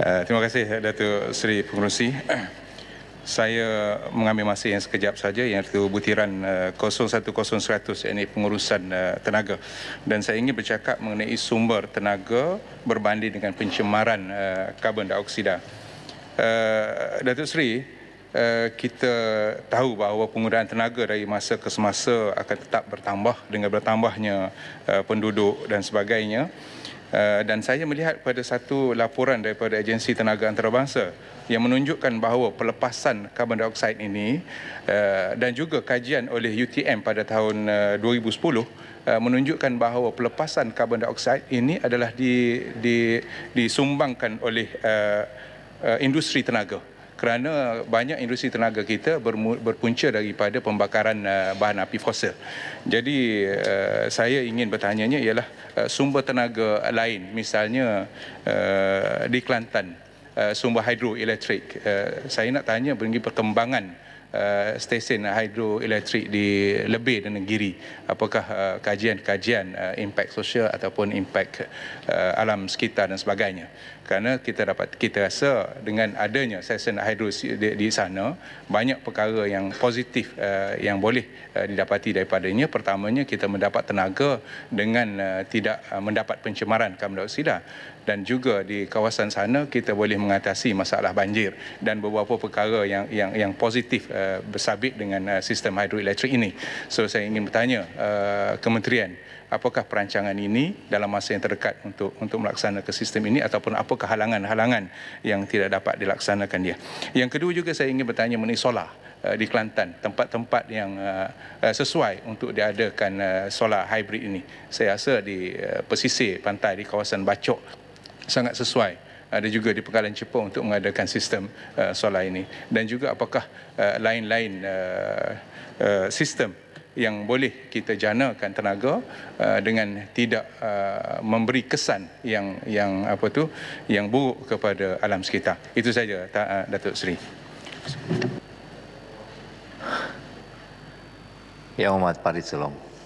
Eh, terima kasih eh, Datuk Seri Pengurusi. Saya mengambil masa yang sekejap saja yang itu butiran uh, eh, 01100 ini pengurusan uh, tenaga dan saya ingin bercakap mengenai sumber tenaga berbanding dengan pencemaran uh, karbon dioksida. Uh, Datuk Seri, uh, kita tahu bahawa penggunaan tenaga dari masa ke semasa akan tetap bertambah dengan bertambahnya uh, penduduk dan sebagainya. Eh, dan saya melihat pada satu laporan daripada agensi tenaga antarabangsa yang menunjukkan bahawa pelepasan karbon dioksida ini eh, dan juga kajian oleh UTM pada tahun 2010 eh, menunjukkan bahawa pelepasan karbon dioksida ini adalah disumbangkan oleh industri tenaga kerana banyak industri tenaga kita berpunca daripada pembakaran uh, bahan api fosil. Jadi uh, saya ingin bertanyanya ialah uh, sumber tenaga lain misalnya di Kelantan sumber hidroelektrik. Saya nak tanya mengenai perkembangan Eh, stesen hidroelektrik di lebih dan negeri apakah eh, kajian-kajian uh, uh, impact sosial ataupun impact uh, alam sekitar dan sebagainya kerana kita dapat kita rasa dengan adanya stesen hidro di, di sana banyak perkara yang positif uh, yang boleh uh, didapati daripadanya pertamanya kita mendapat tenaga dengan uh, tidak uh, mendapat pencemaran karbon dioksida dan juga di kawasan sana kita boleh mengatasi masalah banjir dan beberapa perkara yang yang yang positif uh, Eh, bersabit dengan uh, sistem hidroelektrik ini. So saya ingin bertanya uh, kementerian apakah perancangan ini dalam masa yang terdekat untuk untuk melaksanakan sistem ini ataupun apakah halangan-halangan yang tidak dapat dilaksanakan dia. Yang kedua juga saya ingin bertanya mengenai solar di Kelantan tempat-tempat yang sesuai untuk diadakan solar hybrid ini saya rasa di pesisir pantai di kawasan Bacok sangat sesuai ada juga di Pengkalan Cepung untuk mengadakan sistem uh, solar ini dan juga apakah uh, lain-lain uh, uh, sistem yang boleh kita janakan tenaga uh, dengan tidak uh, memberi kesan yang yang apa tu yang buruk kepada alam sekitar. Itu saja uh, Datuk Seri. Yang amat Parit Selong.